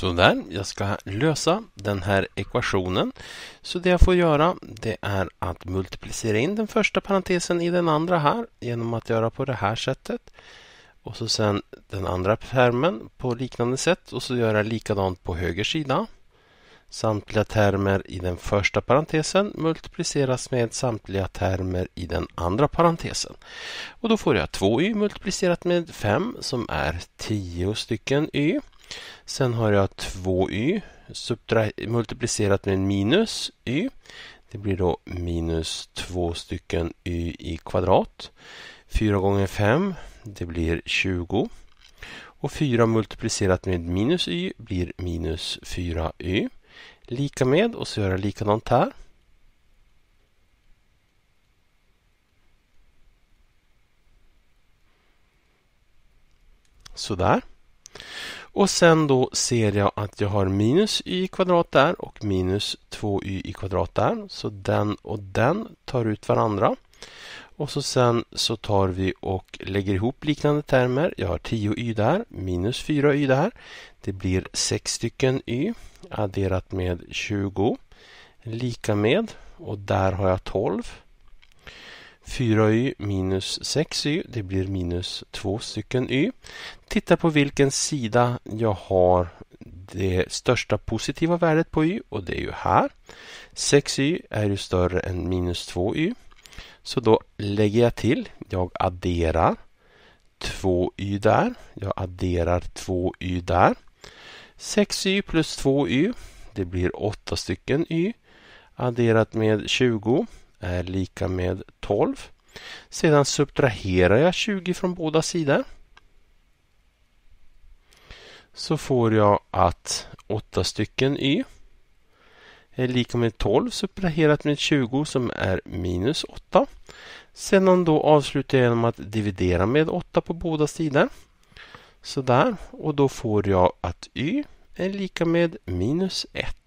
Sådär, jag ska lösa den här ekvationen. Så det jag får göra det är att multiplicera in den första parentesen i den andra här genom att göra på det här sättet. Och så sen den andra termen på liknande sätt och så göra likadant på höger sida. Samtliga termer i den första parentesen multipliceras med samtliga termer i den andra parentesen. Och då får jag 2y multiplicerat med 5 som är 10 stycken y. Sen har jag 2y multiplicerat med minus y. Det blir då minus två stycken y i kvadrat. 4 gånger 5, det blir 20. Och 4 multiplicerat med minus y blir minus 4y. Lika med, och så gör jag likadant här. Sådär. Och sen då ser jag att jag har minus y kvadrat där och minus 2y i kvadrat där. Så den och den tar ut varandra. Och så sen så tar vi och lägger ihop liknande termer. Jag har 10y där, minus 4y där. Det blir 6 stycken y adderat med 20 lika med och där har jag 12. 4y minus 6y, det blir minus 2 stycken y. Titta på vilken sida jag har det största positiva värdet på y och det är ju här. 6y är ju större än minus 2y. Så då lägger jag till, jag adderar 2y där, jag adderar 2y där. 6y plus 2y, det blir 8 stycken y adderat med 20 är lika med 12. Sedan subtraherar jag 20 från båda sidor. Så får jag att 8 stycken y är lika med 12 subtraherat med 20 som är minus 8. Sedan då avslutar jag genom att dividera med 8 på båda sidor. Sådär, och då får jag att y är lika med minus 1.